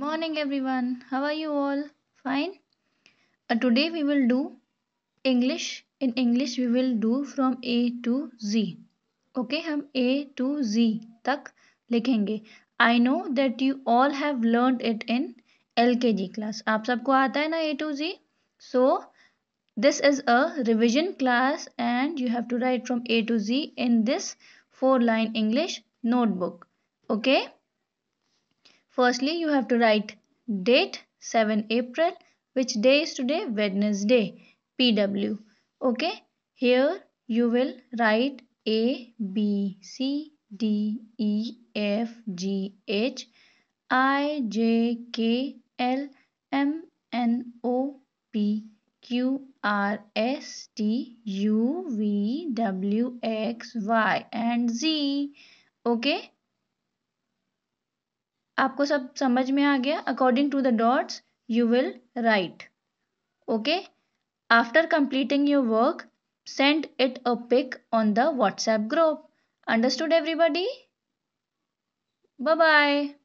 morning everyone how are you all fine uh, today we will do english in english we will do from a to z okay hum a to z tak likhenge i know that you all have learned it in lkg class aap sabko aata a to z so this is a revision class and you have to write from a to z in this four line english notebook okay Firstly, you have to write date 7 April. Which day is today? Wednesday. PW. Okay. Here you will write A, B, C, D, E, F, G, H, I, J, K, L, M, N, O, P, Q, R, S, T, U, V, W, X, Y and Z. Okay. आपको सब समझ में आ गया according to the dots you will write okay after completing your work send it a pic on the WhatsApp group understood everybody bye bye